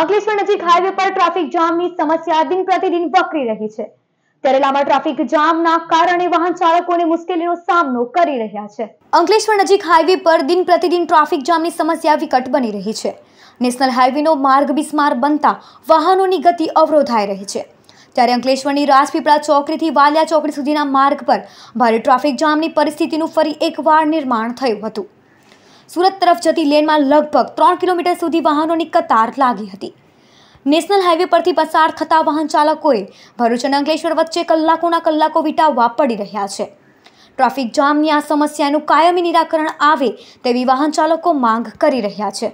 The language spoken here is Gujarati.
અંકલેશ્વર નજીક હાઈવે પર ટ્રાફિક જામની સમસ્યા દિન પ્રતિદિન વકરી રહી છે ત્યારે લાંબા ટ્રાફિક જામના કારણે વાહન ચાલકોને મુશ્કેલીનો સામનો કરી રહ્યા છે અંકલેશ્વર નજીક હાઈવે પર દિન પ્રતિદિન ટ્રાફિક જામની સમસ્યા વિકટ બની રહી છે નેશનલ હાઈવેનો માર્ગ બિસ્માર બનતા વાહનોની ગતિ અવરોધાઈ રહી છે ત્યારે અંકલેશ્વરની રાજપીપળા ચોકડીથી વાલિયા ચોકડી સુધીના માર્ગ પર ભારે ટ્રાફિક જામની પરિસ્થિતિનું ફરી એકવાર નિર્માણ થયું હતું સુરત તરફ જતી લેનમાં લગભગ ત્રણ કિલોમીટર સુધી વાહનોની કતાર લાગી હતી નેશનલ હાઇવે પરથી પસાર થતા વાહન ચાલકોએ ભરૂચ અને અંકલેશ્વર વચ્ચે કલાકોના કલાકો વિતાવવા પડી રહ્યા છે ટ્રાફિક જામની આ સમસ્યાનું કાયમી નિરાકરણ આવે તેવી વાહન ચાલકો માંગ કરી રહ્યા છે